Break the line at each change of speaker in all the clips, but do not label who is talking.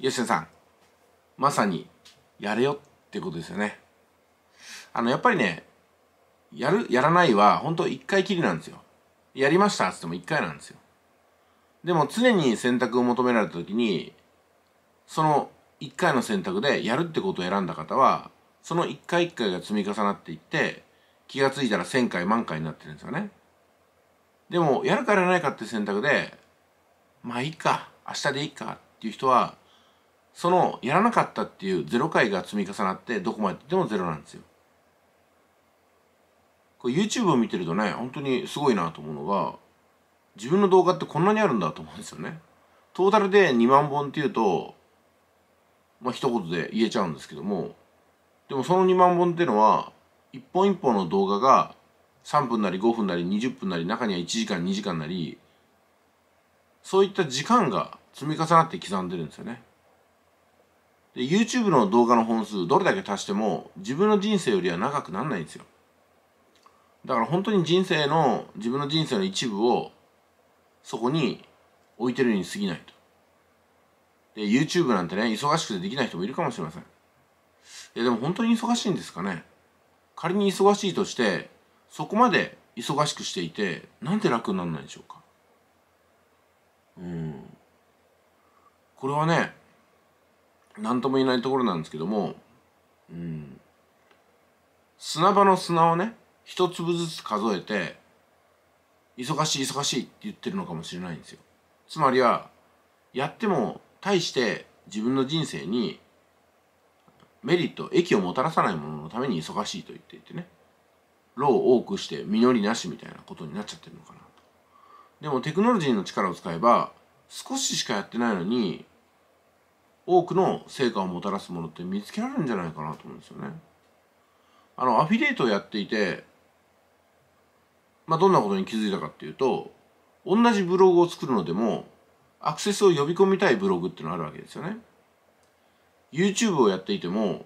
吉野さんまさにやれよってことですよねあのやっぱりねやるやらないは本当一回きりなんですよやりましたっつっても一回なんですよでも常に選択を求められたときにその一回の選択でやるってことを選んだ方はその一回一回が積み重なっていって気が付いたら千回万回になってるんですよねでもやるかやらないかって選択でまあいいか明日でいいかっていう人はそのやらなかったっていうロ回が積み重なってどこまででもゼロなんですよ。これ YouTube を見てるとね本当にすごいなと思うのが自分の動画ってこんなにあるんだと思うんですよね。トータルで2万本っていうとまあ一言で言えちゃうんですけどもでもその2万本っていうのは一本一本の動画が3分なり5分なり20分なり中には1時間2時間なりそういった時間が積み重なって刻んでるんですよね。で YouTube の動画の本数どれだけ足しても自分の人生よりは長くならないんですよだから本当に人生の自分の人生の一部をそこに置いてるに過ぎないとで YouTube なんてね忙しくてできない人もいるかもしれませんいやでも本当に忙しいんですかね仮に忙しいとしてそこまで忙しくしていてなんで楽にならないでしょうかうんこれはね何とも言えないところなんですけども、うん、砂場の砂をね一粒ずつ数えて忙しい忙しいって言ってるのかもしれないんですよ。つまりはやっても大して自分の人生にメリット益をもたらさないもののために忙しいと言っていてね労を多くして実りなしみたいなことになっちゃってるのかなと。でもテクノロジーの力を使えば少ししかやってないのに多くの成果をもたらすものって見つけられるんじゃないかなと思うんですよね。あのアフィリエイトをやっていて、まあ、どんなことに気づいたかっていうと同じブログを作るのでもアクセスを呼び込みたいブログっていうのがあるわけですよね。YouTube をやっていても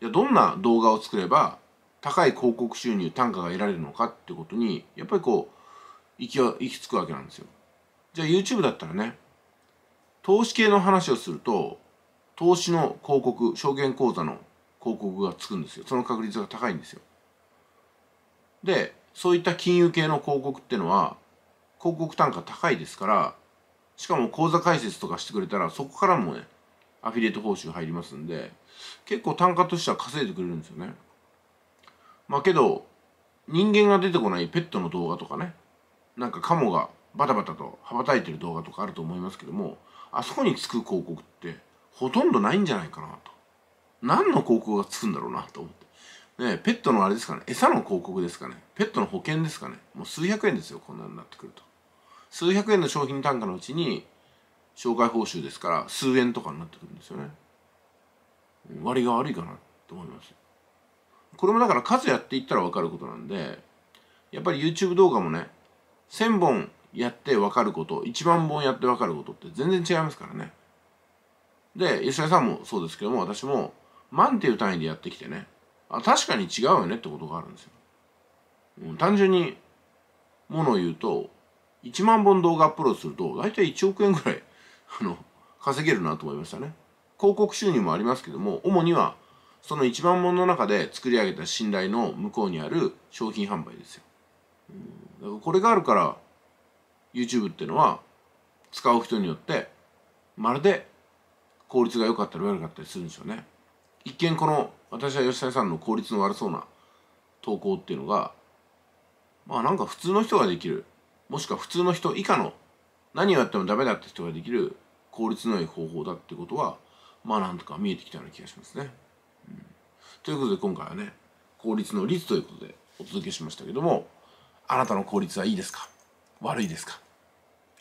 いやどんな動画を作れば高い広告収入単価が得られるのかってことにやっぱりこう行き行き着くわけなんですよ。じゃあ YouTube だったらね投資系の話をすると投資の広告証券口座の広告がつくんですよその確率が高いんですよでそういった金融系の広告ってのは広告単価高いですからしかも口座開設とかしてくれたらそこからもねアフィリエイト報酬入りますんで結構単価としては稼いでくれるんですよねまあけど人間が出てこないペットの動画とかねなんかカモがバタバタと羽ばたいてる動画とかあると思いますけどもあそこにつく広告ってほとんどないんじゃないかなと。何の広告がつくんだろうなと思って。ねペットのあれですかね、餌の広告ですかね、ペットの保険ですかね、もう数百円ですよ、こんなになってくると。数百円の商品単価のうちに、紹介報酬ですから、数円とかになってくるんですよね。割が悪いかなと思います。これもだから数やっていったら分かることなんで、やっぱり YouTube 動画もね、1000本やって分かること、1万本やって分かることって全然違いますからね。で吉田さんもそうですけども私も万っていう単位でやってきてねあ確かに違うよねってことがあるんですよ。うん、単純にものを言うと1万本動画アップロードすると大体1億円ぐらいあの稼げるなと思いましたね。広告収入もありますけども主にはその1万本の中で作り上げた信頼の向こうにある商品販売ですよ。うん、だからこれがあるから YouTube っていうのは使う人によってまるで効率が良かったり悪かったりするんでしょうね一見この私は吉谷さんの効率の悪そうな投稿っていうのがまあなんか普通の人ができるもしくは普通の人以下の何をやってもダメだって人ができる効率の良い方法だってことはまあなんとか見えてきたような気がしますね、うん、ということで今回はね効率の率ということでお届けしましたけどもあなたの効率はいいですか悪いですか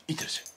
いってらっしゃい